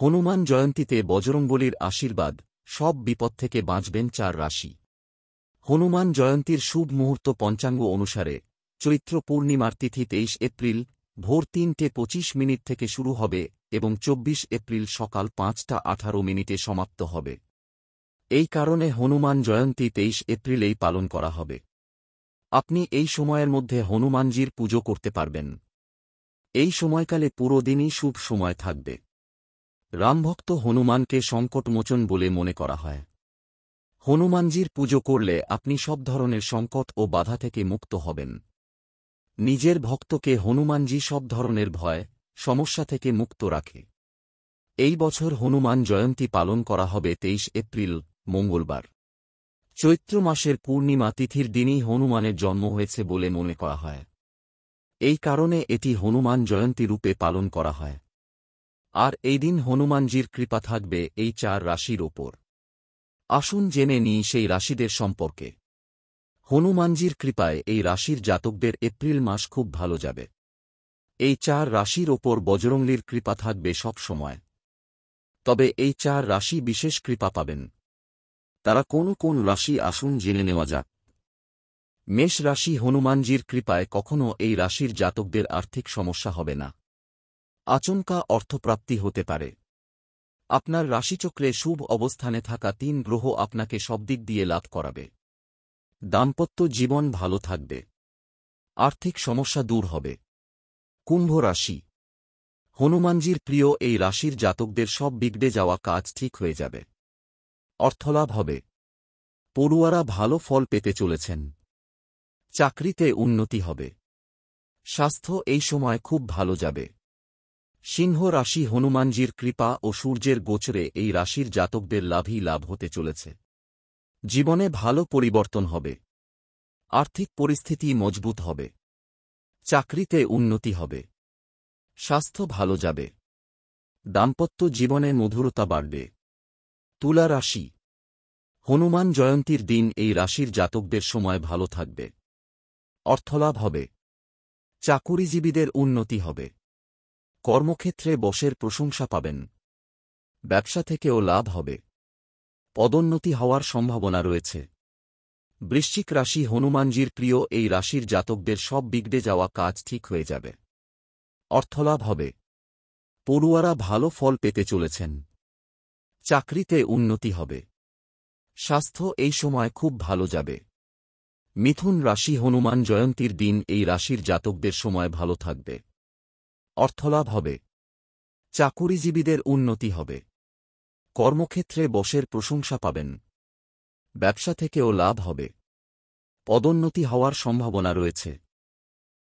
হনুমান জয়ন্তীতে বজরঙ্গলির আশীর্বাদ সব বিপদ থেকে বাঁচবেন চার রাশি হনুমান জয়ন্তীর শুভ মুহূর্ত পঞ্চাঙ্গ অনুসারে চৈত্র পূর্ণিমার তিথি তেইশ এপ্রিল ভোর তিনটে পঁচিশ মিনিট থেকে শুরু হবে এবং চব্বিশ এপ্রিল সকাল পাঁচটা আঠারো মিনিটে সমাপ্ত হবে এই কারণে হনুমান জয়ন্তী তেইশ এপ্রিলেই পালন করা হবে আপনি এই সময়ের মধ্যে হনুমানজির পুজো করতে পারবেন এই সময়কালে পুরো দিনই শুভ সময় থাকবে রামভক্ত হনুমানকে সংকটমোচন বলে মনে করা হয় হনুমানজির পুজো করলে আপনি সব ধরনের সংকট ও বাধা থেকে মুক্ত হবেন নিজের ভক্তকে হনুমানজি সব ধরনের ভয় সমস্যা থেকে মুক্ত রাখে এই বছর হনুমান জয়ন্তী পালন করা হবে তেইশ এপ্রিল মঙ্গলবার চৈত্র মাসের পূর্ণিমা তিথির দিনই হনুমানের জন্ম হয়েছে বলে মনে করা হয় এই কারণে এটি হনুমান জয়ন্তী রূপে পালন করা হয় আর এই দিন হনুমানজির কৃপা থাকবে এই চার রাশির ওপর আসুন জেনে নিই সেই রাশিদের সম্পর্কে হনুমানজির কৃপায় এই রাশির জাতকদের এপ্রিল মাস খুব ভালো যাবে এই চার রাশির ওপর বজরঙ্গলির কৃপা থাকবে সব সময়। তবে এই চার রাশি বিশেষ কৃপা পাবেন তারা কোন কোন রাশি আসুন জেনে নেওয়া যাক মেষ রাশি হনুমানজির কৃপায় কখনও এই রাশির জাতকদের আর্থিক সমস্যা হবে না আচমকা অর্থপ্রাপ্তি হতে পারে আপনার রাশিচক্রে শুভ অবস্থানে থাকা তিন গ্রহ আপনাকে সবদিক দিয়ে লাভ করাবে দাম্পত্য জীবন ভালো থাকবে আর্থিক সমস্যা দূর হবে কুম্ভ রাশি হনুমানজির প্রিয় এই রাশির জাতকদের সব বিগড়ে যাওয়া কাজ ঠিক হয়ে যাবে অর্থলাভ হবে পড়ুয়ারা ভালো ফল পেতে চলেছেন চাকরিতে উন্নতি হবে স্বাস্থ্য এই সময় খুব ভালো যাবে সিংহ রাশি হনুমানজির কৃপা ও সূর্যের গোচরে এই রাশির জাতকদের লাভই লাভ হতে চলেছে জীবনে ভালো পরিবর্তন হবে আর্থিক পরিস্থিতি মজবুত হবে চাকরিতে উন্নতি হবে স্বাস্থ্য ভালো যাবে দাম্পত্য জীবনে মধুরতা বাড়বে তুলা রাশি হনুমান জয়ন্তীর দিন এই রাশির জাতকদের সময় ভালো থাকবে অর্থলাভ হবে চাকুরিজীবীদের উন্নতি হবে কর্মক্ষেত্রে বসের প্রশংসা পাবেন ব্যবসা থেকেও লাভ হবে পদোন্নতি হওয়ার সম্ভাবনা রয়েছে বৃশ্চিক রাশি হনুমানজির প্রিয় এই রাশির জাতকদের সব বিগড়ে যাওয়া কাজ ঠিক হয়ে যাবে অর্থলাভ হবে পড়ুয়ারা ভালো ফল পেতে চলেছেন চাকরিতে উন্নতি হবে স্বাস্থ্য এই সময় খুব ভালো যাবে মিথুন রাশি হনুমান জয়ন্তীর দিন এই রাশির জাতকদের সময় ভালো থাকবে অর্থলাভ হবে চাকুরিজীবীদের উন্নতি হবে কর্মক্ষেত্রে বসের প্রশংসা পাবেন ব্যবসা থেকেও লাভ হবে পদোন্নতি হওয়ার সম্ভাবনা রয়েছে